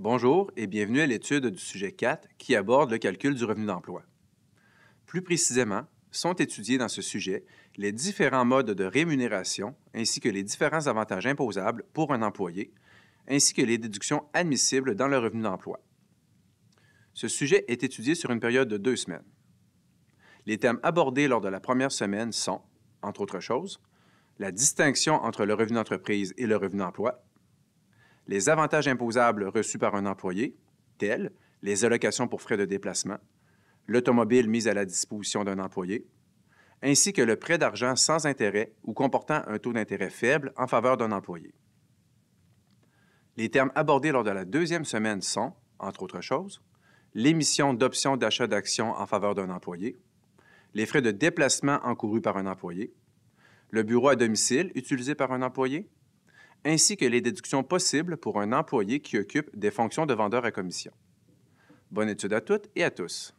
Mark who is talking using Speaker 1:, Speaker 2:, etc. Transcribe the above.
Speaker 1: Bonjour et bienvenue à l'étude du sujet 4 qui aborde le calcul du revenu d'emploi. Plus précisément, sont étudiés dans ce sujet les différents modes de rémunération ainsi que les différents avantages imposables pour un employé, ainsi que les déductions admissibles dans le revenu d'emploi. Ce sujet est étudié sur une période de deux semaines. Les thèmes abordés lors de la première semaine sont, entre autres choses, la distinction entre le revenu d'entreprise et le revenu d'emploi, les avantages imposables reçus par un employé, tels les allocations pour frais de déplacement, l'automobile mise à la disposition d'un employé, ainsi que le prêt d'argent sans intérêt ou comportant un taux d'intérêt faible en faveur d'un employé. Les termes abordés lors de la deuxième semaine sont, entre autres choses, l'émission d'options d'achat d'actions en faveur d'un employé, les frais de déplacement encourus par un employé, le bureau à domicile utilisé par un employé, ainsi que les déductions possibles pour un employé qui occupe des fonctions de vendeur à commission. Bonne étude à toutes et à tous.